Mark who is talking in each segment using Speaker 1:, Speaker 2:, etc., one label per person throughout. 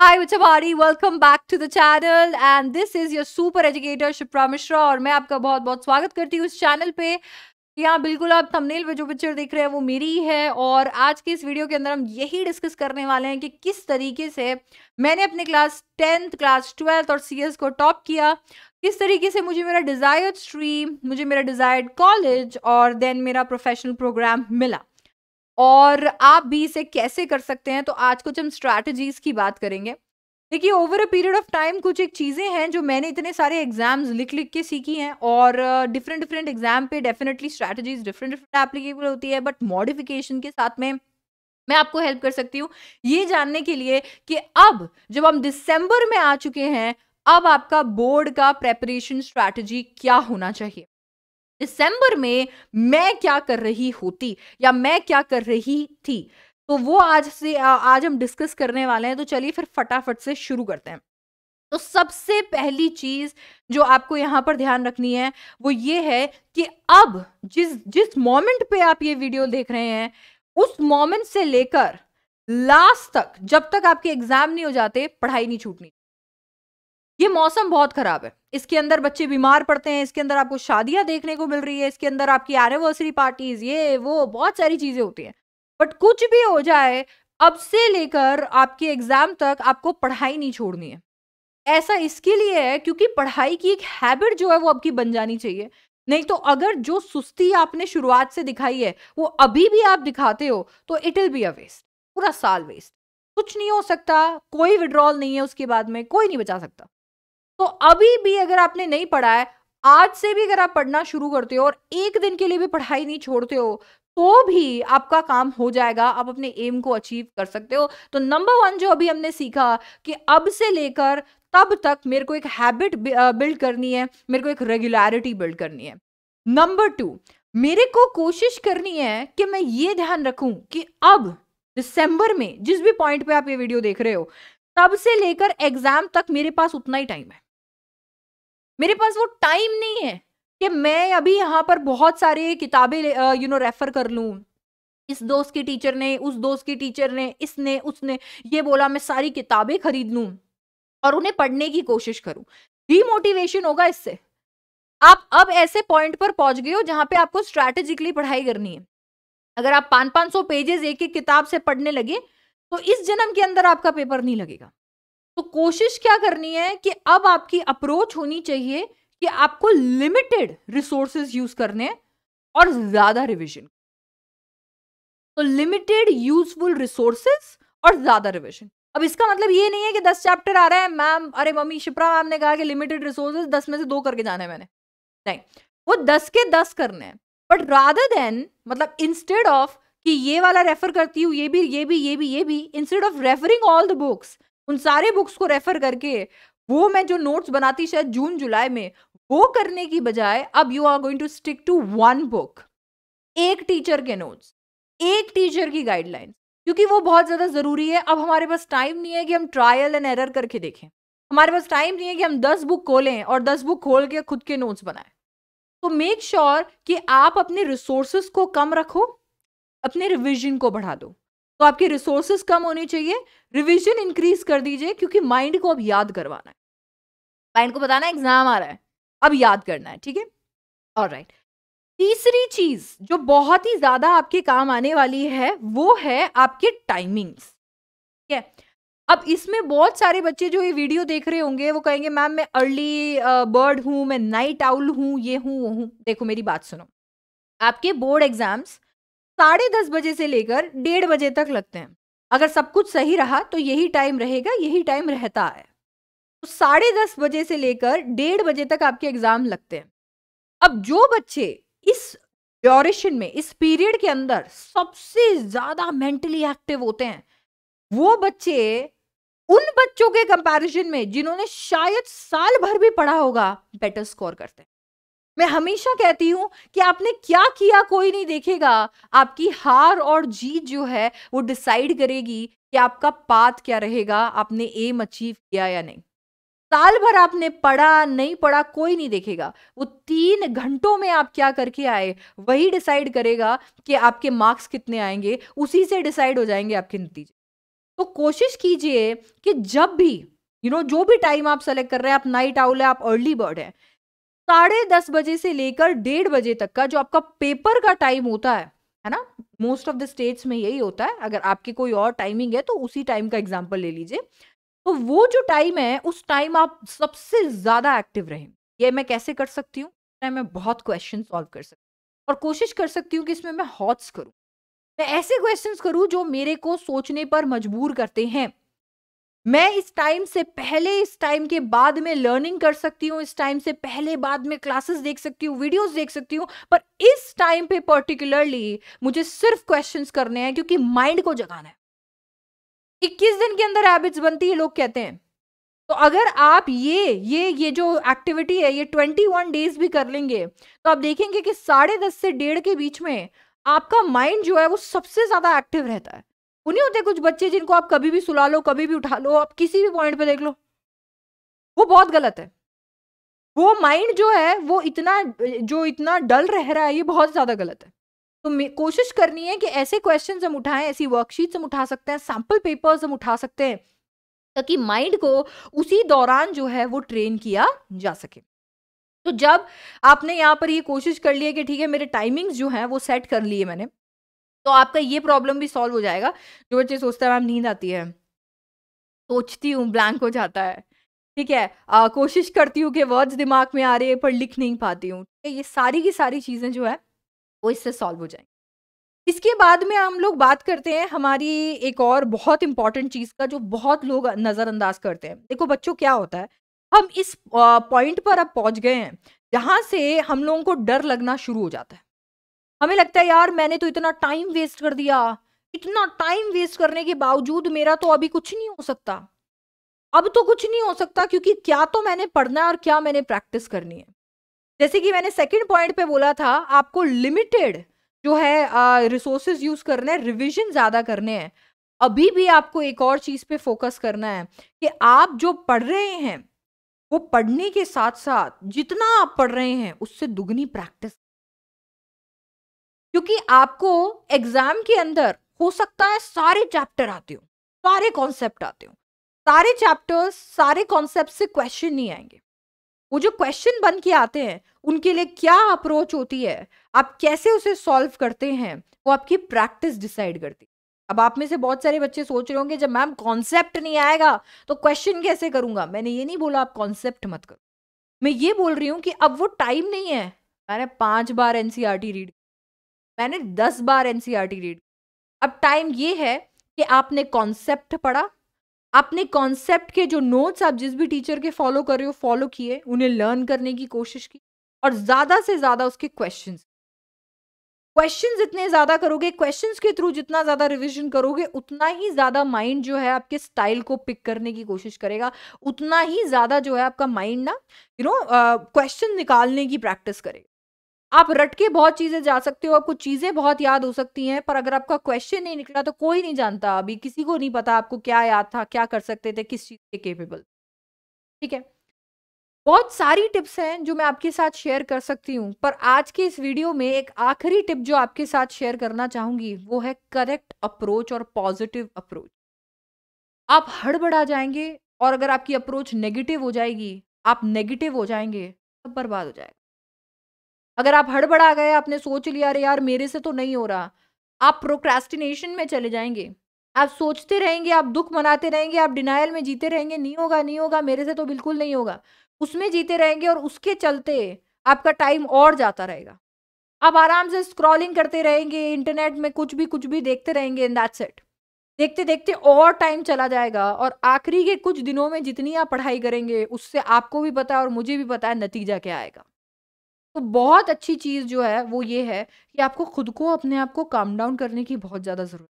Speaker 1: हाय उचवाड़ी welcome back to the channel and this is your super educator Shipra Mishra और मैं आपका बहुत बहुत स्वागत करती हूँ इस चैनल पे यहाँ बिल्कुल आप थंबनेल पे जो पिक्चर देख रहे हैं वो मेरी है और आज के इस वीडियो के अंदर हम यही डिस्कस करने वाले हैं कि किस तरीके से मैंने अपने क्लास टेंथ क्लास ट्वेल्थ और सी को टॉप किया किस तरीके से मुझे मेरा डिज़ायर्ड स्ट्रीम मुझे मेरा डिज़ायर्ड कॉलेज और देन मेरा प्रोफेशनल प्रोग्राम मिला और आप भी इसे कैसे कर सकते हैं तो आज कुछ हम स्ट्रैटेजीज की बात करेंगे देखिए over a period of time कुछ एक चीज़ें हैं जो मैंने इतने सारे एग्जाम्स लिख लिख के सीखी हैं और डिफरेंट डिफरेंट एग्जाम पे definitely strategies different different applicable होती है बट मॉडिफिकेशन के साथ में मैं आपको हेल्प कर सकती हूँ ये जानने के लिए कि अब जब हम दिसंबर में आ चुके हैं अब आपका बोर्ड का प्रेपरेशन स्ट्रैटेजी क्या होना चाहिए दिसंबर में मैं क्या कर रही होती या मैं क्या कर रही थी तो वो आज से आज हम डिस्कस करने वाले हैं तो चलिए फिर फटाफट से शुरू करते हैं तो सबसे पहली चीज जो आपको यहां पर ध्यान रखनी है वो ये है कि अब जिस जिस मोमेंट पे आप ये वीडियो देख रहे हैं उस मोमेंट से लेकर लास्ट तक जब तक आपके एग्जाम नहीं हो जाते पढ़ाई नहीं छूटनी ये मौसम बहुत खराब है इसके अंदर बच्चे बीमार पड़ते हैं इसके अंदर आपको शादियां देखने को मिल रही है इसके अंदर आपकी एनिवर्सरी पार्टीज ये वो बहुत सारी चीजें होती हैं बट कुछ भी हो जाए अब से लेकर आपके एग्जाम तक आपको पढ़ाई नहीं छोड़नी है ऐसा इसके लिए है क्योंकि पढ़ाई की एक हैबिट जो है वो आपकी बन जानी चाहिए नहीं तो अगर जो सुस्ती आपने शुरुआत से दिखाई है वो अभी भी आप दिखाते हो तो it will be a waste पूरा साल वेस्ट कुछ नहीं हो सकता कोई विड्रॉल नहीं है उसके बाद में कोई नहीं बचा सकता तो अभी भी अगर आपने नहीं पढ़ा है आज से भी अगर आप पढ़ना शुरू करते हो और एक दिन के लिए भी पढ़ाई नहीं छोड़ते हो तो भी आपका काम हो जाएगा आप अपने एम को अचीव कर सकते हो तो नंबर वन जो अभी हमने सीखा कि अब से लेकर तब तक मेरे को एक हैबिट बिल्ड करनी है मेरे को एक रेगुलरिटी बिल्ड करनी है नंबर टू मेरे को कोशिश करनी है कि मैं ये ध्यान रखूं कि अब दिसंबर में जिस भी पॉइंट पे आप ये वीडियो देख रहे हो तब से लेकर एग्जाम तक मेरे पास उतना ही टाइम है मेरे पास वो टाइम नहीं है कि मैं अभी यहाँ पर बहुत सारे किताबें यू नो रेफर कर लूँ इस दोस्त की टीचर ने उस दोस्त की टीचर ने इसने उसने ये बोला मैं सारी किताबें खरीद लूँ और उन्हें पढ़ने की कोशिश करूँ डीमोटिवेशन होगा इससे आप अब ऐसे पॉइंट पर पहुंच गए हो जहां पे आपको स्ट्रैटेजिकली पढ़ाई करनी है अगर आप पाँच पाँच सौ पेजेस एक एक किताब से पढ़ने लगे तो इस जन्म के अंदर आपका पेपर नहीं लगेगा तो कोशिश क्या करनी है कि अब आपकी अप्रोच होनी चाहिए कि आपको लिमिटेड रिसोर्सेज यूज करने और ज्यादा रिविजन तो लिमिटेड यूजफुल रिसोर्सेज और ज्यादा रिविजन अब इसका मतलब ये नहीं है कि दस चैप्टर आ रहे हैं मैम अरे मम्मी शिप्रा मैम ने कहा कि लिमिटेड रिसोर्सेज दस में से दो करके जाना है मैंने नहीं वो दस के दस करने हैं बट रादर देन मतलब इंस्टेड ऑफ कि ये वाला रेफर करती हूँ ये भी ये भी ये भी ये भी instead of referring all the books उन सारे बुक्स को रेफर करके वो मैं जो नोट्स बनाती शायद जून जुलाई में वो करने की बजाय अब you are going to stick to one book एक टीचर के नोट्स एक टीचर की गाइडलाइन क्योंकि वो बहुत ज़्यादा ज़रूरी है अब हमारे पास टाइम नहीं है कि हम ट्रायल एंड एरर करके देखें हमारे पास टाइम नहीं है कि हम दस बुक खोलें और दस बुक खोल के खुद के नोट्स बनाएं तो मेक श्योर sure कि आप अपने रिसोर्सेस को कम रखो अपने रिविजन को बढ़ा दो तो आपके रिसोर्सेस कम होने चाहिए रिविजन इंक्रीज कर दीजिए क्योंकि माइंड को अब याद करवाना है माइंड को बताना एग्जाम आ रहा है अब याद करना है ठीक है और राइट तीसरी चीज जो बहुत ही ज्यादा आपके काम आने वाली है वो है आपके टाइमिंग्स ठीक है अब इसमें बहुत सारे बच्चे जो ये वीडियो देख रहे होंगे वो कहेंगे मैम मैं अर्ली बर्ड हूँ मैं नाइट आउल हूँ ये हूँ वो हूँ देखो मेरी बात सुनो आपके बोर्ड एग्जाम्स साढ़े दस बजे से लेकर डेढ़ बजे तक लगते हैं अगर सब कुछ सही रहा तो यही टाइम रहेगा यही टाइम रहता है तो साढ़े दस बजे से लेकर डेढ़ बजे तक आपके एग्जाम लगते हैं अब जो बच्चे इस ड्योरेशन में इस पीरियड के अंदर सबसे ज्यादा मेंटली एक्टिव होते हैं वो बच्चे उन बच्चों के कंपैरिजन में जिन्होंने शायद साल भर भी पढ़ा होगा बेटर स्कोर करते हैं मैं हमेशा कहती हूं कि आपने क्या किया कोई नहीं देखेगा आपकी हार और जीत जो है वो डिसाइड करेगी कि आपका पाथ क्या रहेगा आपने एम अचीव किया या नहीं साल भर आपने पढ़ा नहीं पढ़ा कोई नहीं देखेगा वो तीन घंटों में आप क्या करके आए वही डिसाइड करेगा कि आपके मार्क्स कितने आएंगे उसी से डिसाइड हो जाएंगे आपके नतीजे तो कोशिश कीजिए कि जब भी यू you नो know, जो भी टाइम आप सेलेक्ट कर रहे हैं आप नाइट आउल है आप अर्ली बर्ड हैं साढ़े दस बजे से लेकर डेढ़ बजे तक का जो आपका पेपर का टाइम होता है है ना मोस्ट ऑफ द स्टेट्स में यही होता है अगर आपकी कोई और टाइमिंग है तो उसी टाइम का एग्जाम्पल ले लीजिए तो वो जो टाइम है उस टाइम आप सबसे ज़्यादा एक्टिव रहें ये मैं कैसे कर सकती हूँ टाइम मैं बहुत क्वेश्चन सॉल्व कर सकती हूँ और कोशिश कर सकती हूँ कि इसमें मैं हॉट्स करूँ मैं ऐसे क्वेश्चन करूँ जो मेरे को सोचने पर मजबूर करते हैं मैं इस टाइम से पहले इस टाइम के बाद में लर्निंग कर सकती हूँ इस टाइम से पहले बाद में क्लासेस देख सकती हूँ वीडियोस देख सकती हूँ पर इस टाइम पे पर्टिकुलरली मुझे सिर्फ क्वेश्चंस करने हैं क्योंकि माइंड को जगाना है 21 दिन के अंदर हैबिट्स बनती है लोग कहते हैं तो अगर आप ये ये ये जो एक्टिविटी है ये ट्वेंटी डेज भी कर लेंगे तो आप देखेंगे कि साढ़े दस से डेढ़ के बीच में आपका माइंड जो है वो सबसे ज़्यादा एक्टिव रहता है वो नहीं होते कुछ बच्चे जिनको आप कभी भी सुला लो कभी भी उठा लो आप किसी भी पॉइंट पे देख लो वो बहुत गलत है वो माइंड जो है वो इतना जो इतना डल रह रहा है ये बहुत ज़्यादा गलत है तो कोशिश करनी है कि ऐसे क्वेश्चन हम उठाएं ऐसी वर्कशीट्स हम उठा सकते हैं सैम्पल पेपर्स हम उठा सकते हैं ताकि माइंड को उसी दौरान जो है वो ट्रेन किया जा सके तो जब आपने यहाँ पर ये कोशिश कर ली है कि ठीक है मेरे टाइमिंग्स जो हैं वो सेट कर लिए मैंने तो आपका ये प्रॉब्लम भी सॉल्व हो जाएगा जो बच्चे सोचते हैं मैम नींद आती है सोचती हूँ ब्लैंक हो जाता है ठीक है आ, कोशिश करती हूँ कि वर्ड्स दिमाग में आ रहे हैं पर लिख नहीं पाती हूँ ठीक है ये सारी की सारी चीज़ें जो है वो इससे सॉल्व हो जाएंगी इसके बाद में हम लोग बात करते हैं हमारी एक और बहुत इंपॉर्टेंट चीज़ का जो बहुत लोग नज़रअंदाज करते हैं देखो बच्चों क्या होता है हम इस पॉइंट पर अब पहुंच गए हैं जहां से हम लोगों को डर लगना शुरू हो जाता है हमें लगता है यार मैंने तो इतना टाइम वेस्ट कर दिया इतना टाइम वेस्ट करने के बावजूद मेरा तो अभी कुछ नहीं हो सकता अब तो कुछ नहीं हो सकता क्योंकि क्या तो मैंने पढ़ना है और क्या मैंने प्रैक्टिस करनी है जैसे कि मैंने सेकंड पॉइंट पे बोला था आपको लिमिटेड जो है रिसोर्सेज यूज करने हैं रिविजन ज़्यादा करने हैं अभी भी आपको एक और चीज़ पे फोकस करना है कि आप जो पढ़ रहे हैं वो पढ़ने के साथ साथ जितना आप पढ़ रहे हैं उससे दुगनी प्रैक्टिस क्योंकि आपको एग्जाम के अंदर हो सकता है सारे चैप्टर आते हो सारे कॉन्सेप्ट आते हो सारे चैप्टर्स सारे कॉन्सेप्ट से क्वेश्चन नहीं आएंगे वो जो क्वेश्चन बन के आते हैं उनके लिए क्या अप्रोच होती है आप कैसे उसे सॉल्व करते हैं वो आपकी प्रैक्टिस डिसाइड करती है अब आप में से बहुत सारे बच्चे सोच रहे होंगे जब मैम कॉन्सेप्ट नहीं आएगा तो क्वेश्चन कैसे करूंगा मैंने ये नहीं बोला आप कॉन्सेप्ट मत करो मैं ये बोल रही हूँ कि अब वो टाइम नहीं है मैंने पांच बार एनसीआरटी रीड मैंने दस बार एन रीड e अब टाइम ये है कि आपने कॉन्सेप्ट पढ़ा आपने कॉन्सेप्ट के जो नोट्स आप जिस भी टीचर के फॉलो कर रहे हो फॉलो किए उन्हें लर्न करने की कोशिश की और ज़्यादा से ज़्यादा उसके क्वेश्चन क्वेश्चन इतने ज़्यादा करोगे क्वेश्चन के थ्रू जितना ज़्यादा रिविजन करोगे उतना ही ज़्यादा माइंड जो है आपके स्टाइल को पिक करने की कोशिश करेगा उतना ही ज़्यादा जो है आपका माइंड ना यू नो क्वेश्चन निकालने की प्रैक्टिस करेगा आप रट के बहुत चीजें जा सकते हो आपको चीजें बहुत याद हो सकती हैं पर अगर आपका क्वेश्चन नहीं निकला तो कोई नहीं जानता अभी किसी को नहीं पता आपको क्या याद था क्या कर सकते थे किस चीज के केपेबल ठीक है बहुत सारी टिप्स हैं जो मैं आपके साथ शेयर कर सकती हूँ पर आज के इस वीडियो में एक आखिरी टिप जो आपके साथ शेयर करना चाहूंगी वो है करेक्ट अप्रोच और पॉजिटिव अप्रोच आप हड़बड़ा जाएंगे और अगर आपकी अप्रोच नेगेटिव हो जाएगी आप नेगेटिव हो जाएंगे तब बर्बाद हो जाएगा अगर आप हड़बड़ा गए आपने सोच लिया अरे यार मेरे से तो नहीं हो रहा आप प्रोक्रेस्टिनेशन में चले जाएंगे आप सोचते रहेंगे आप दुख मनाते रहेंगे आप डिनाइल में जीते रहेंगे नहीं होगा नहीं होगा मेरे से तो बिल्कुल नहीं होगा उसमें जीते रहेंगे और उसके चलते आपका टाइम और जाता रहेगा आप आराम से स्क्रॉलिंग करते रहेंगे इंटरनेट में कुछ भी कुछ भी देखते रहेंगे इन दैट सेट देखते देखते और टाइम चला जाएगा और आखिरी के कुछ दिनों में जितनी आप पढ़ाई करेंगे उससे आपको भी पता है और मुझे भी पता है नतीजा क्या आएगा तो बहुत अच्छी चीज़ जो है वो ये है कि आपको खुद को अपने आप को काम डाउन करने की बहुत ज़्यादा ज़रूरत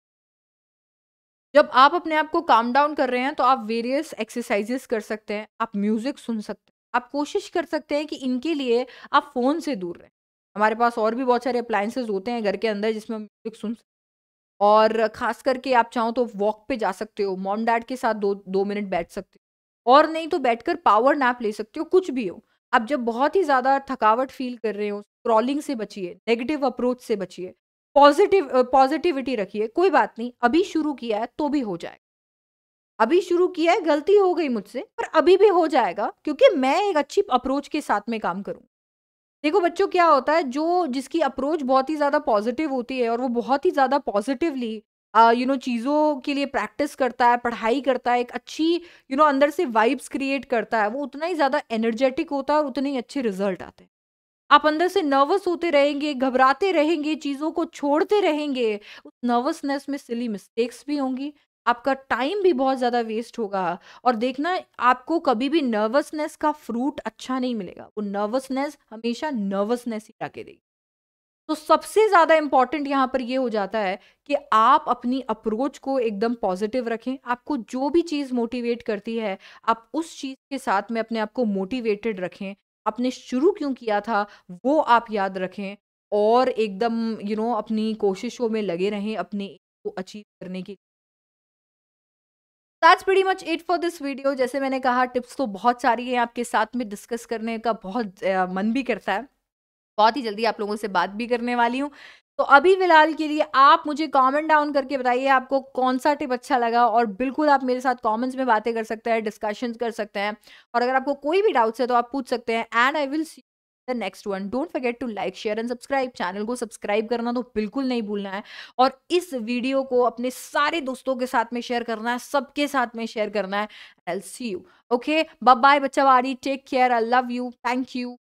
Speaker 1: जब आप अपने आप को काम डाउन कर रहे हैं तो आप वेरियस एक्सरसाइजेस कर सकते हैं आप म्यूज़िक सुन सकते हैं आप कोशिश कर सकते हैं कि इनके लिए आप फ़ोन से दूर रहें हमारे पास और भी बहुत सारे अप्लाइंसेज होते हैं घर के अंदर जिसमें हम म्यूज़िक सुन सकते हैं और ख़ास करके आप चाहो तो वॉक पे जा सकते हो मॉम डैड के साथ दो दो मिनट बैठ सकते हो और नहीं तो बैठकर पावर नैप ले सकते हो कुछ भी हो आप जब बहुत ही ज़्यादा थकावट फील कर रहे हो स्क्रॉलिंग से बचिए नेगेटिव अप्रोच से बचिए पॉजिटिव पॉजिटिविटी रखिए कोई बात नहीं अभी शुरू किया है तो भी हो जाएगा अभी शुरू किया है गलती हो गई मुझसे पर अभी भी हो जाएगा क्योंकि मैं एक अच्छी अप्रोच के साथ में काम करूँ देखो बच्चों क्या होता है जो जिसकी अप्रोच बहुत ही ज़्यादा पॉजिटिव होती है और वो बहुत ही ज़्यादा पॉजिटिवली यू नो चीज़ों के लिए प्रैक्टिस करता है पढ़ाई करता है एक अच्छी यू you नो know, अंदर से वाइब्स क्रिएट करता है वो उतना ही ज़्यादा एनर्जेटिक होता है और उतने ही अच्छे रिजल्ट आते हैं आप अंदर से नर्वस होते रहेंगे घबराते रहेंगे चीज़ों को छोड़ते रहेंगे उस नर्वसनेस में सिली मिस्टेक्स भी होंगी आपका टाइम भी बहुत ज़्यादा वेस्ट होगा और देखना आपको कभी भी नर्वसनेस का फ्रूट अच्छा नहीं मिलेगा वो नर्वसनेस हमेशा नर्वसनेस ही जाके देगी तो सबसे ज़्यादा इम्पॉर्टेंट यहाँ पर ये हो जाता है कि आप अपनी अप्रोच को एकदम पॉजिटिव रखें आपको जो भी चीज़ मोटिवेट करती है आप उस चीज़ के साथ में अपने आप को मोटिवेटेड रखें आपने शुरू क्यों किया था वो आप याद रखें और एकदम यू नो अपनी कोशिशों में लगे रहें अपने को अचीव करने की that's very much it for this video जैसे मैंने कहा टिप्स तो बहुत सारी हैं आपके साथ में डिस्कस करने का बहुत मन भी करता है बहुत ही जल्दी आप लोगों से बात भी करने वाली हूँ तो अभी फिलहाल के लिए आप मुझे कमेंट डाउन करके बताइए आपको कौन सा टिप अच्छा लगा और बिल्कुल आप मेरे साथ कमेंट्स में बातें कर सकते हैं डिस्कशन कर सकते हैं और अगर आपको कोई भी डाउट्स है तो आप पूछ सकते हैं and I will see the next one don't forget to like share and subscribe channel को सब्सक्राइब करना तो बिल्कुल नहीं भूलना है और इस वीडियो को अपने सारे दोस्तों के साथ में शेयर करना है सबके साथ में शेयर करना है L C U okay bye बच्चा वारी take care I love you thank you